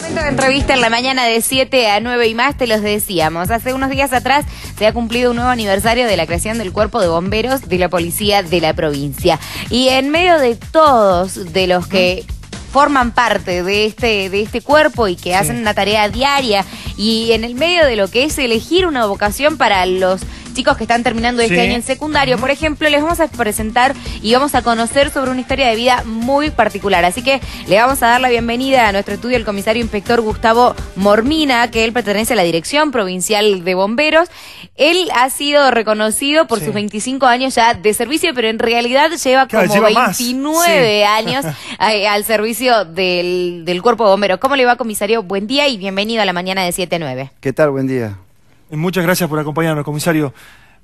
Momento de entrevista en la mañana de 7 a 9 y más, te los decíamos. Hace unos días atrás se ha cumplido un nuevo aniversario de la creación del Cuerpo de Bomberos de la Policía de la provincia. Y en medio de todos de los que forman parte de este, de este cuerpo y que hacen una tarea diaria y en el medio de lo que es elegir una vocación para los chicos que están terminando este año en secundario, por ejemplo, les vamos a presentar y vamos a conocer sobre una historia de vida muy particular. Así que le vamos a dar la bienvenida a nuestro estudio el comisario inspector Gustavo Mormina, que él pertenece a la Dirección Provincial de Bomberos. Él ha sido reconocido por sus 25 años ya de servicio, pero en realidad lleva como 29 años al servicio del, del Cuerpo de Bomberos. ¿Cómo le va, comisario? Buen día y bienvenido a la mañana de 7 9. ¿Qué tal? Buen día. Eh, muchas gracias por acompañarnos, comisario.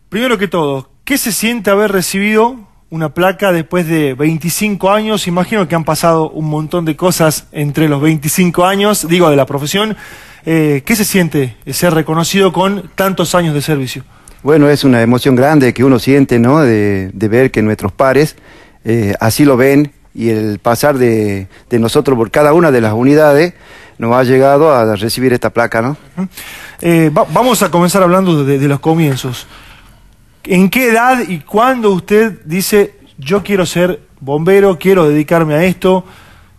Primero que todo, ¿qué se siente haber recibido una placa después de 25 años? Imagino que han pasado un montón de cosas entre los 25 años, digo, de la profesión. Eh, ¿Qué se siente ser reconocido con tantos años de servicio? Bueno, es una emoción grande que uno siente, ¿no? De, ver que nuestros pares eh, así lo ven y el pasar de nosotros por cada una de las unidades nos ha llegado a recibir esta placa, ¿no? Eh, vamos a comenzar hablando de, de los comienzos. ¿En qué edad y cuándo usted dice, yo quiero ser bombero, quiero dedicarme a esto,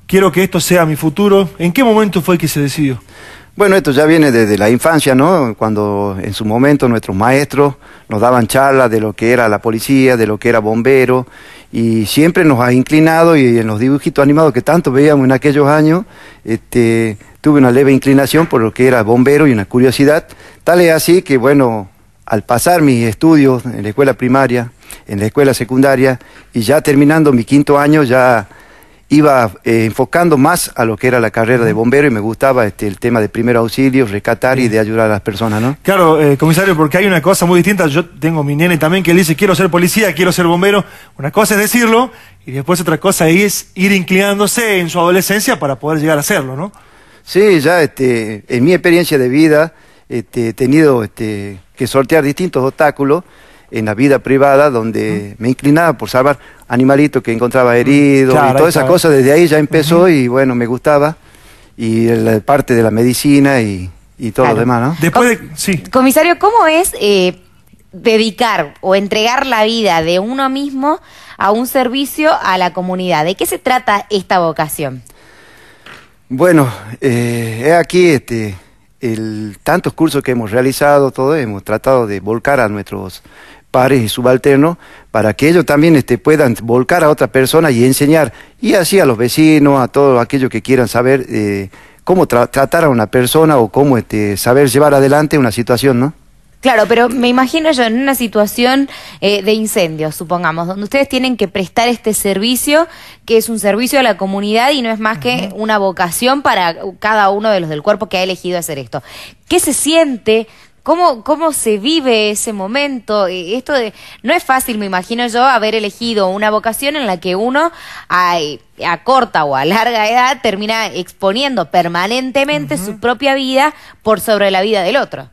quiero que esto sea mi futuro? ¿En qué momento fue que se decidió? Bueno, esto ya viene desde la infancia, ¿no? Cuando en su momento nuestros maestros nos daban charlas de lo que era la policía, de lo que era bombero, y siempre nos ha inclinado y en los dibujitos animados que tanto veíamos en aquellos años, este, tuve una leve inclinación por lo que era bombero y una curiosidad, tal es así que bueno, al pasar mis estudios en la escuela primaria, en la escuela secundaria y ya terminando mi quinto año ya iba eh, enfocando más a lo que era la carrera de bombero y me gustaba este, el tema de primer auxilio, rescatar y de ayudar a las personas, ¿no? Claro, eh, comisario, porque hay una cosa muy distinta. Yo tengo mi nene también que le dice, quiero ser policía, quiero ser bombero. Una cosa es decirlo y después otra cosa es ir inclinándose en su adolescencia para poder llegar a hacerlo, ¿no? Sí, ya este, en mi experiencia de vida este, he tenido este, que sortear distintos obstáculos en la vida privada, donde me inclinaba por salvar animalitos que encontraba heridos y toda esa cosa. Desde ahí ya empezó y bueno, me gustaba. Y la parte de la medicina y, todo lo demás, ¿no? Después sí. Comisario, ¿cómo es eh, dedicar o entregar la vida de uno mismo a un servicio a la comunidad? ¿De qué se trata esta vocación? Bueno, eh, aquí este, el, tantos cursos que hemos realizado, todo hemos tratado de volcar a nuestros pares y subalternos, para que ellos también este, puedan volcar a otra persona y enseñar, y así a los vecinos, a todos aquellos que quieran saber eh, cómo tratar a una persona o cómo este, saber llevar adelante una situación, ¿no? Claro, pero me imagino yo en una situación eh, de incendio, supongamos, donde ustedes tienen que prestar este servicio, que es un servicio a la comunidad y no es más que una vocación para cada uno de los del cuerpo que ha elegido hacer esto. ¿Qué se siente ¿Cómo, ¿Cómo se vive ese momento? Eh, esto no es fácil, me imagino yo, haber elegido una vocación en la que uno a, corta o a larga edad termina exponiendo permanentemente su propia vida por sobre la vida del otro.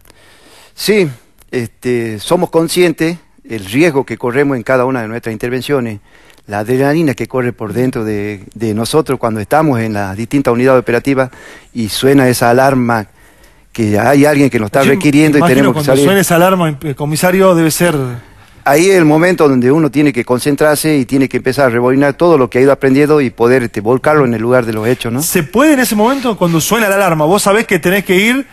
Sí, este, somos conscientes el riesgo que corremos en cada una de nuestras intervenciones, la adrenalina que corre por dentro de, de nosotros cuando estamos en las distintas unidades operativas y suena esa alarma que hay alguien que lo está requiriendo y tenemos que salir. Cuando suene esa alarma, em, eh, comisario, debe ser ahí es el momento donde uno tiene que concentrarse y tiene que empezar a reboinar todo lo que ha ido aprendiendo y poder este, volcarlo en el lugar de los hechos, ¿no? Se puede en ese momento cuando suena la alarma. Vos sabés que tenés que ir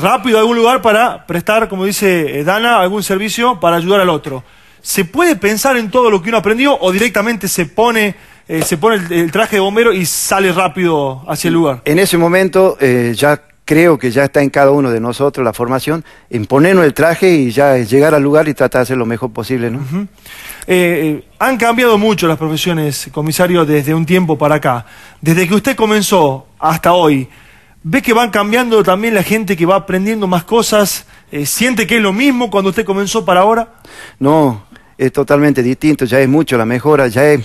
rápido a algún lugar para prestar, como dice eh, Dana, algún servicio para ayudar al otro. ¿Se puede pensar en todo lo que uno ha aprendió o directamente se pone eh, se pone el, traje de bombero y sale rápido hacia el lugar? En ese momento ya creo que ya está en cada uno de nosotros la formación, en ponernos el traje y ya llegar al lugar y tratar de hacer lo mejor posible. Eh, eh, han cambiado mucho las profesiones, comisario, desde un tiempo para acá. Desde que usted comenzó hasta hoy, ¿ve que van cambiando también la gente que va aprendiendo más cosas? Eh, ¿Siente que es lo mismo cuando usted comenzó para ahora? No, es totalmente distinto, ya es mucho la mejora, ya es,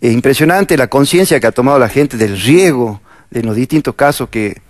es impresionante la conciencia que ha tomado la gente del riesgo de los distintos casos que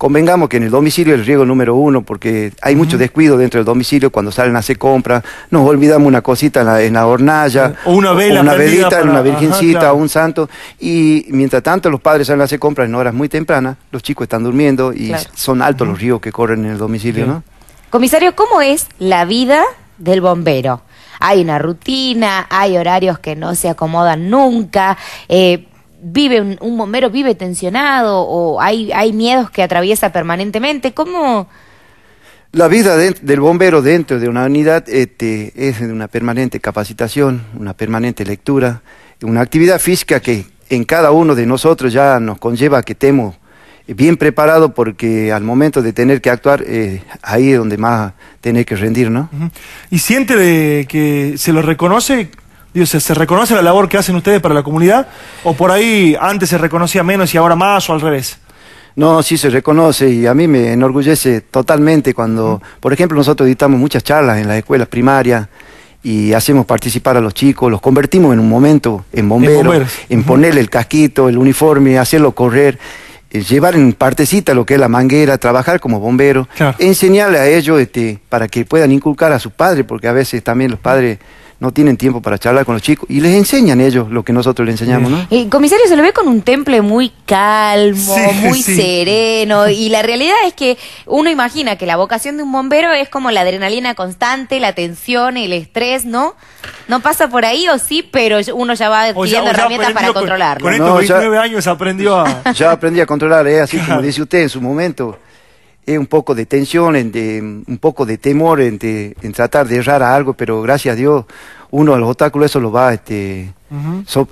Convengamos que en el domicilio el riesgo número uno, porque hay mucho descuido dentro del domicilio cuando salen a hacer compras, nos olvidamos una cosita en la, hornalla, una vela, una velita, una virgencita, un santo, y mientras tanto los padres salen a hacer compras en horas muy tempranas, los chicos están durmiendo y son altos los ríos que corren en el domicilio, ¿no? Comisario, ¿cómo es la vida del bombero? Hay una rutina, hay horarios que no se acomodan nunca. Eh, vive un, bombero vive tensionado o hay, hay miedos que atraviesa permanentemente? ¿Cómo, la vida del bombero dentro de una unidad este, es una permanente capacitación, una permanente lectura, una actividad física que en cada uno de nosotros ya nos conlleva que estemos bien preparados porque al momento de tener que actuar eh, ahí es donde más tener que rendir, ¿no? Y siente que se lo reconoce ¿se, reconoce la labor que hacen ustedes para la comunidad? ¿O por ahí antes se reconocía menos y ahora más o al revés? No, sí se reconoce y a mí me enorgullece totalmente cuando, por ejemplo, nosotros editamos muchas charlas en las escuelas primarias y hacemos participar a los chicos, los convertimos en un momento en bomberos, en, ponerle el casquito, el uniforme, hacerlo correr eh, llevar en partecita lo que es la manguera, trabajar como bombero, enseñarle a ellos este, para que puedan inculcar a sus padres, porque a veces también los padres no tienen tiempo para charlar con los chicos y les enseñan ellos lo que nosotros les enseñamos, ¿no? El comisario se lo ve con un temple muy calmo, muy sereno y la realidad es que uno imagina que la vocación de un bombero es como la adrenalina constante, la tensión, el estrés, ¿no? No pasa por ahí o sí, pero uno ya va adquiriendo herramientas para controlarlo. Con estos años aprendió a... Ya aprendí a controlar, ¿eh? así como dice usted en su momento un poco de tensión, de, un poco de temor en, de, en tratar de errar a algo, pero gracias a Dios uno los obstáculos eso lo va este,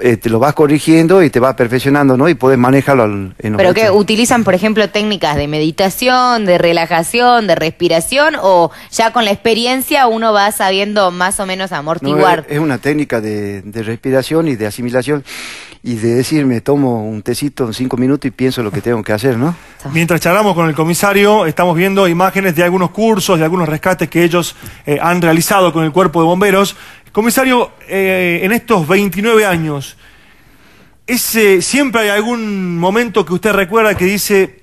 este lo vas corrigiendo y te vas perfeccionando no y puedes manejarlo en pero que utilizan por ejemplo técnicas de meditación de relajación de respiración o ya con la experiencia uno va sabiendo más o menos amortiguar es, una técnica de respiración y de asimilación y de decirme, tomo un tecito en cinco minutos y pienso lo que tengo que hacer, ¿no? Mientras charlamos con el comisario, estamos viendo imágenes de algunos cursos, de algunos rescates que ellos eh, han realizado con el cuerpo de bomberos. Comisario, eh, en estos 29 años, ¿siempre hay algún momento que usted recuerda que dice,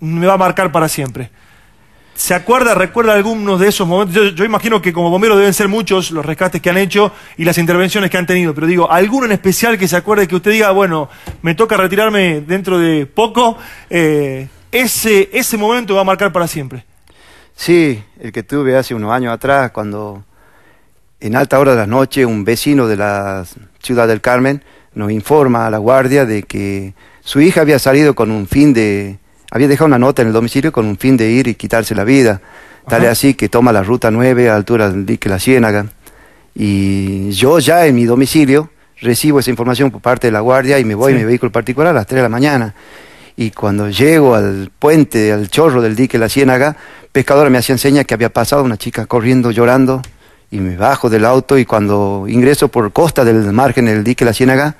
me va a marcar para siempre? ¿Se acuerda, recuerda algunos de esos momentos? Yo, imagino que como bomberos deben ser muchos los rescates que han hecho y las intervenciones que han tenido, pero digo, ¿alguno en especial que se acuerde que usted diga, bueno, me toca retirarme dentro de poco? Eh, ese, ese momento va a marcar para siempre. Sí, el que tuve hace unos años atrás, cuando en alta hora de la noche un vecino de la ciudad del Carmen nos informa a la guardia de que su hija había salido con un fin de había dejado una nota en el domicilio con un fin de ir y quitarse la vida. Tal es así que toma la ruta 9 a altura del dique La Ciénaga. Y yo ya en mi domicilio recibo esa información por parte de la guardia y me voy en mi vehículo particular a las 3 de la mañana. Y cuando llego al puente, al chorro del dique La Ciénaga, pescadora me hacía enseña que había pasado una chica corriendo, llorando, y me bajo del auto y cuando ingreso por costa del margen del dique La Ciénaga,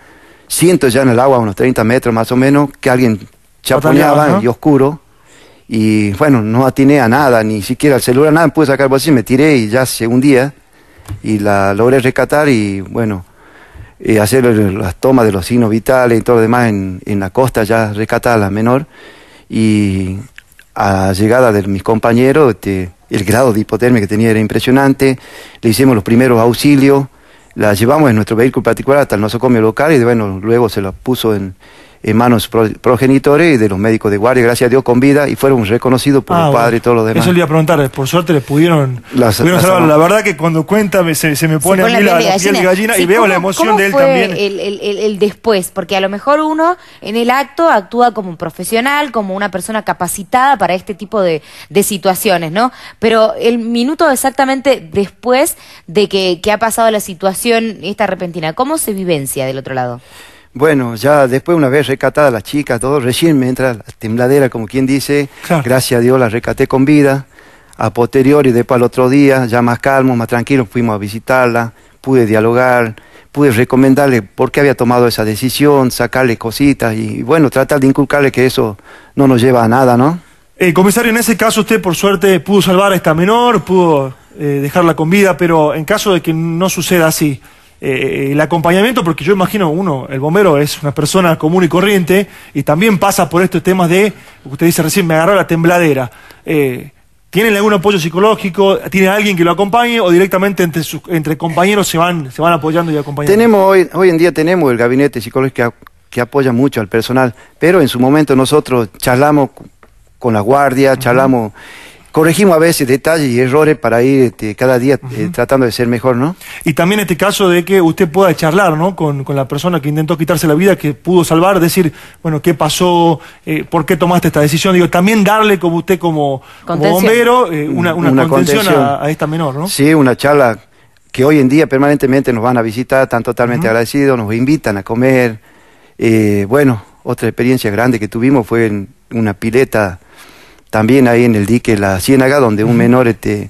siento ya en el agua, unos 30 metros más o menos, que alguien chaponeaba y oscuro. Y bueno, no atiné a nada, ni siquiera al celular, nada, pude sacar así, me tiré y ya un día, Y la logré rescatar y bueno, eh, hacer las tomas de los signos vitales y todo lo demás en, en la costa, ya rescatada la menor. Y a llegada de mis compañeros, este, el grado de hipotermia que tenía era impresionante. Le hicimos los primeros auxilios la llevamos en nuestro vehículo particular hasta el nosocomio local y bueno, luego se la puso en, en manos progenitores y de los médicos de guardia, gracias a Dios con vida, y fueron reconocidos por ah, un padre y todos los demás. Eso le iba a preguntar, por suerte les pudieron, La verdad que cuando cuenta se, me pone a la, piel gallina, y veo la emoción de él también. El, después, porque a lo mejor uno en el acto actúa como un profesional, como una persona capacitada para este tipo de, situaciones, ¿no? Pero el minuto exactamente después de que, que ha pasado la situación, esta repentina, ¿cómo se vivencia del otro lado? Bueno, ya después una vez recatada la chica, todo, recién me entra la tembladera, como quien dice, gracias a Dios la recaté con vida. A posteriori, después al otro día, ya más calmo, más tranquilo, fuimos a visitarla, pude dialogar, pude recomendarle por qué había tomado esa decisión, sacarle cositas y, bueno, tratar de inculcarle que eso no nos lleva a nada, ¿no? Eh, comisario, en ese caso usted por suerte pudo salvar a esta menor, pudo eh, dejarla con vida, pero en caso de que no suceda así, eh, el acompañamiento, porque yo imagino uno, el bombero es una persona común y corriente y también pasa por estos temas de, usted dice recién, me agarró la tembladera. Eh, ¿Tienen algún apoyo psicológico? ¿Tiene alguien que lo acompañe o directamente entre, entre compañeros se van, se van apoyando y acompañando? Tenemos hoy, hoy en día tenemos el gabinete psicológico que apoya mucho al personal, pero en su momento nosotros charlamos con la guardia, charlamos corregimos a veces detalles y errores para ir este, cada día eh, tratando de ser mejor, ¿no? Y también este caso de que usted pueda charlar, ¿no? Con, la persona que intentó quitarse la vida, que pudo salvar, decir, bueno, ¿qué pasó? Eh, ¿Por qué tomaste esta decisión? Digo, también darle como usted como, como bombero eh, una, una, contención, A, esta menor, ¿no? Sí, una charla que hoy en día permanentemente nos van a visitar, están totalmente agradecidos, nos invitan a comer. bueno, otra experiencia grande que tuvimos fue en una pileta también ahí en el dique La Ciénaga, donde un menor este,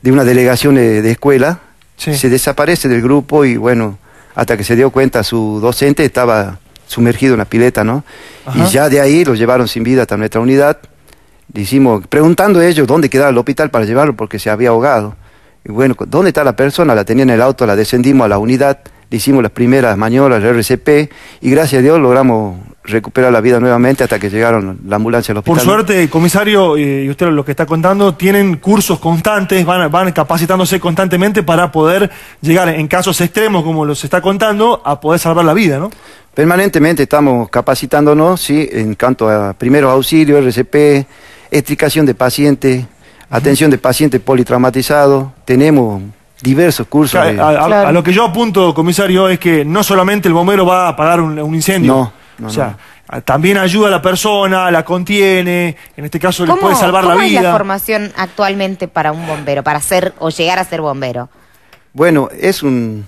de una delegación de, escuela se desaparece del grupo y bueno, hasta que se dio cuenta su docente estaba sumergido en la pileta, ¿no? Y ya de ahí lo llevaron sin vida hasta nuestra unidad. Le hicimos, preguntando a ellos dónde quedaba el hospital para llevarlo porque se había ahogado. Y bueno, ¿dónde está la persona? La tenía en el auto, la descendimos a la unidad, le hicimos las primeras maniobras, el RCP, y gracias a Dios logramos recuperar la vida nuevamente hasta que llegaron la ambulancia al hospital. Por suerte, comisario, eh, y usted lo que está contando, tienen cursos constantes, van, van capacitándose constantemente para poder llegar en casos extremos, como los está contando, a poder salvar la vida, ¿no? Permanentemente estamos capacitándonos, sí, en cuanto a primeros auxilios, RCP, extricación de pacientes, atención de pacientes politraumatizados, tenemos diversos cursos. de... a, lo que yo apunto, comisario, es que no solamente el bombero va a apagar un, un incendio. No o sea, ah, también ayuda a la persona, la contiene, en este caso le puede salvar la vida. ¿Cómo es la formación actualmente para un bombero, para ser o llegar a ser bombero? Bueno, es un,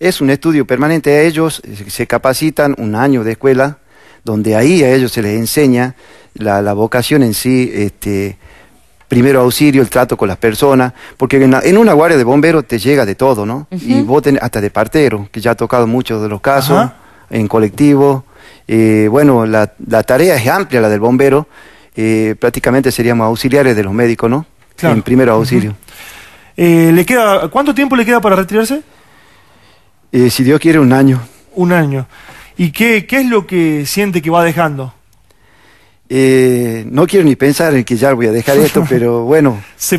es un estudio permanente. a Ellos se capacitan un año de escuela, donde ahí a ellos se les enseña la, vocación en sí, este, primero auxilio, el trato con las personas, porque en, una guardia de bomberos te llega de todo, ¿no? Y vos tenés hasta de partero, que ya ha tocado muchos de los casos, en colectivo, eh, bueno, la, tarea es amplia, la del bombero. Eh, prácticamente seríamos auxiliares de los médicos, ¿no? En primer auxilio. Eh, ¿le queda, ¿Cuánto tiempo le queda para retirarse? si Dios quiere, un año. Un año. ¿Y qué, qué es lo que siente que va dejando? Eh, no quiero ni pensar en que ya voy a dejar esto, pero bueno. Se,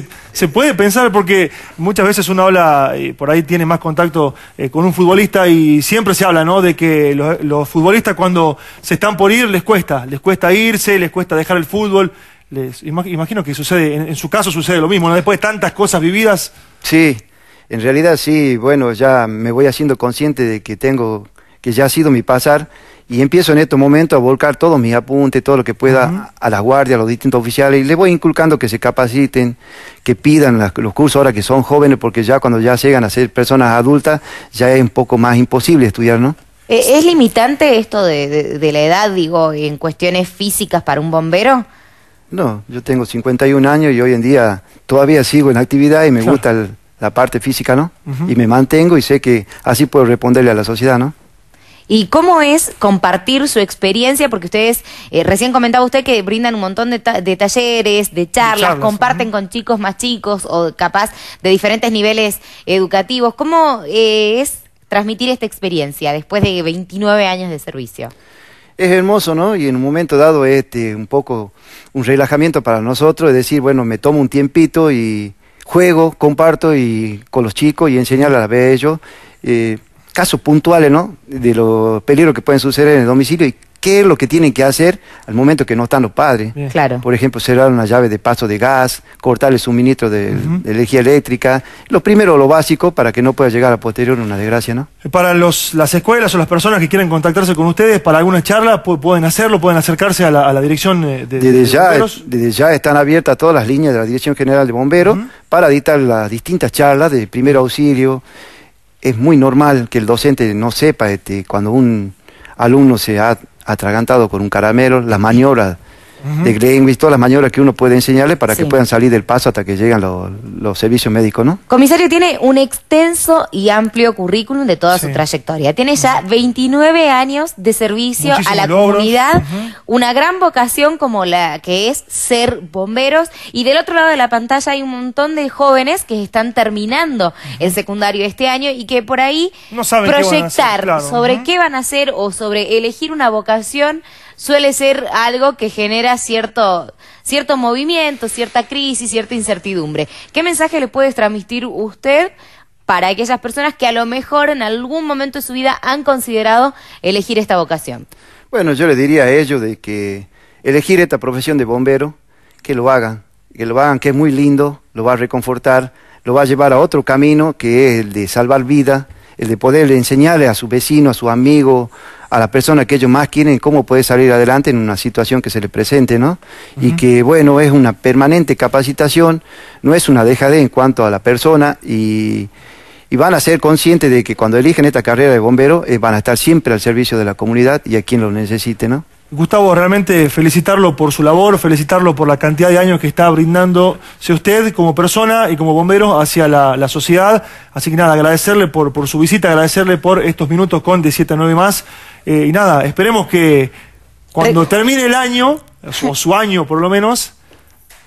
puede pensar porque muchas veces uno habla, eh, por ahí tiene más contacto eh, con un futbolista y siempre se habla, ¿no? De que los, futbolistas cuando se están por ir les cuesta, les cuesta irse, les cuesta dejar el fútbol. imagino que sucede, en, su caso sucede lo mismo, ¿no? Después de tantas cosas vividas. Sí, en realidad sí, bueno, ya me voy haciendo consciente de que tengo que ya ha sido mi pasar, y empiezo en estos momentos a volcar todos mis apuntes, todo lo que pueda a las guardias, a los distintos oficiales, y les voy inculcando que se capaciten, que pidan los cursos ahora que son jóvenes, porque ya cuando ya llegan a ser personas adultas, ya es un poco más imposible estudiar, ¿no? ¿E-, ¿Es limitante esto de, la edad, digo, en cuestiones físicas para un bombero? No, yo tengo 51 años y hoy en día todavía sigo en actividad y me gusta la parte física, ¿no? Y me mantengo y sé que así puedo responderle a la sociedad, ¿no? y cómo es compartir su experiencia, porque ustedes, eh, recién comentaba usted que brindan un montón de, talleres, de charlas, comparten con chicos más chicos o capaz de diferentes niveles educativos. ¿Cómo eh, es transmitir esta experiencia después de 29 años de servicio? Es hermoso, ¿no? Y en un momento dado este un poco un relajamiento para nosotros, es decir, bueno, me tomo un tiempito y juego, comparto y con los chicos y enseñar a ellos casos puntuales, ¿no? De los peligros que pueden suceder en el domicilio y qué es lo que tienen que hacer al momento que no están los padres. Claro. Por ejemplo, cerrar una llave de paso de gas, cortar el suministro de, energía eléctrica. Lo primero, lo básico, para que no pueda llegar a posterior una desgracia, ¿no? Eh, para los, las escuelas o las personas que quieren contactarse con ustedes para alguna charla, pueden hacerlo, pueden acercarse a la, dirección eh, de, ya, bomberos. Desde ya están abiertas todas las líneas de la Dirección General de Bomberos para editar las distintas charlas de primer auxilio, es muy normal que el docente no sepa este, cuando un alumno se ha atragantado con un caramelo, las maniobras de -huh. de todas las maniobras que uno puede enseñarle para que puedan salir del paso hasta que llegan los, servicios médicos, ¿no? Comisario, tiene un extenso y amplio currículum de toda su trayectoria. Tiene ya 29 años de servicio a la comunidad, una gran vocación como la que es ser bomberos. Y del otro lado de la pantalla hay un montón de jóvenes que están terminando el secundario este año y que por ahí proyectar sobre qué van a hacer o sobre elegir una vocación suele ser algo que genera cierto, cierto movimiento, cierta crisis, cierta incertidumbre. ¿Qué mensaje le puede transmitir usted para aquellas personas que a lo mejor en algún momento de su vida han considerado elegir esta vocación? Bueno, yo le diría a ellos de que elegir esta profesión de bombero, que lo hagan, que lo hagan, que es muy lindo, lo va a reconfortar, lo va a llevar a otro camino que es el de salvar vida, el de poderle enseñarle a su vecino, a su amigo, a la persona que ellos más quieren cómo puede salir adelante en una situación que se le presente, ¿no? Y que, bueno, es una permanente capacitación, no es una deja en cuanto a la persona y, van a ser conscientes de que cuando eligen esta carrera de bombero eh, van a estar siempre al servicio de la comunidad y a quien lo necesite, ¿no? Gustavo, realmente felicitarlo por su labor, felicitarlo por la cantidad de años que está brindándose usted como persona y como bombero hacia la, sociedad. Así que nada, agradecerle por, su visita, agradecerle por estos minutos con 17 más. Eh, y nada, esperemos que cuando termine el año, o su año por lo menos,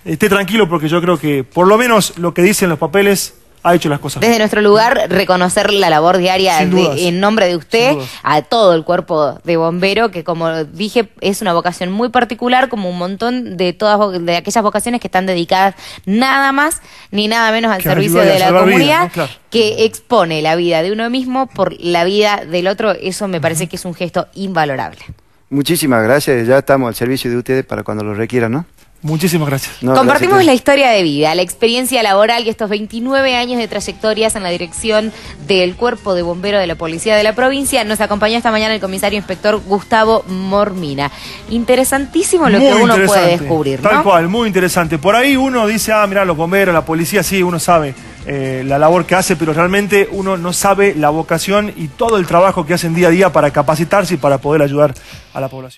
esté tranquilo porque yo creo que por lo menos lo que dicen los papeles hecho las cosas. Desde nuestro lugar, reconocer la labor diaria en nombre de usted a todo el cuerpo de bombero, que como dije, es una vocación muy particular, como un montón de todas de aquellas vocaciones que están dedicadas nada más ni nada menos al servicio de la comunidad, que expone la vida de uno mismo por la vida del otro. Eso me parece que es un gesto invalorable. Muchísimas gracias, ya estamos al servicio de ustedes para cuando lo requieran, ¿no? Muchísimas gracias. Compartimos la historia de vida, la experiencia laboral y estos 29 años de trayectorias en la dirección del Cuerpo de Bomberos de la Policía de la Provincia. Nos acompaña esta mañana el comisario inspector Gustavo Mormina. Interesantísimo lo que uno puede descubrir. Tal cual, muy interesante. Por ahí uno dice, ah, mirá, los bomberos, la policía, sí, uno sabe eh, la labor que hace, pero realmente uno no sabe la vocación y todo el trabajo que hacen día a día para capacitarse y para poder ayudar a la población.